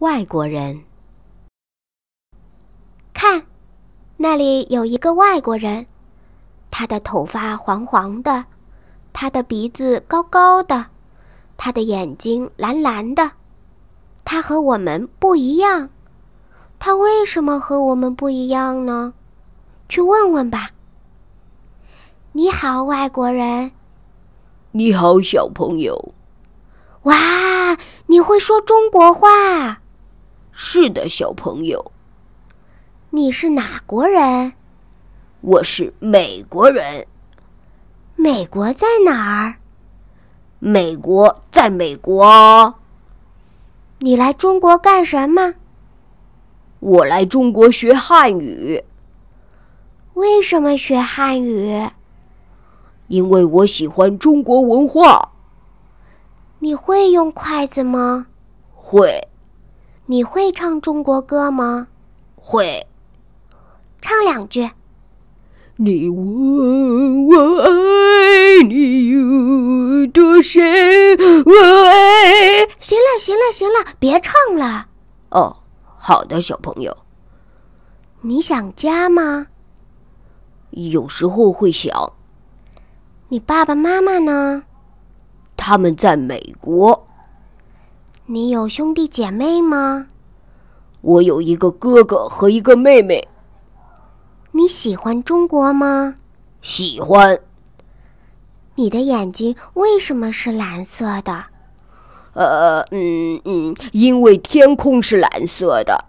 外国人，看，那里有一个外国人，他的头发黄黄的，他的鼻子高高的，他的眼睛蓝蓝的，他和我们不一样，他为什么和我们不一样呢？去问问吧。你好，外国人。你好，小朋友。哇，你会说中国话？是的，小朋友。你是哪国人？我是美国人。美国在哪儿？美国在美国。你来中国干什么？我来中国学汉语。为什么学汉语？因为我喜欢中国文化。你会用筷子吗？会。你会唱中国歌吗？会，唱两句。你我爱你有多深？我爱。行了，行了，行了，别唱了。哦，好的，小朋友。你想家吗？有时候会想。你爸爸妈妈呢？他们在美国。你有兄弟姐妹吗？我有一个哥哥和一个妹妹。你喜欢中国吗？喜欢。你的眼睛为什么是蓝色的？呃，嗯嗯，因为天空是蓝色的。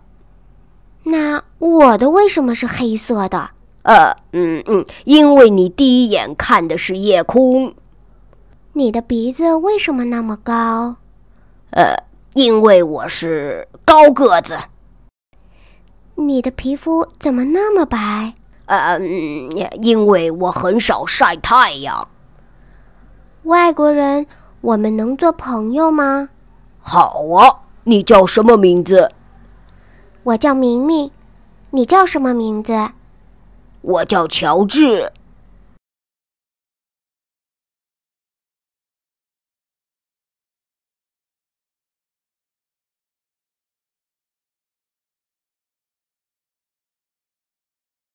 那我的为什么是黑色的？呃，嗯嗯，因为你第一眼看的是夜空。你的鼻子为什么那么高？呃。因为我是高个子。你的皮肤怎么那么白？呃，因为我很少晒太阳。外国人，我们能做朋友吗？好啊，你叫什么名字？我叫明明。你叫什么名字？我叫乔治。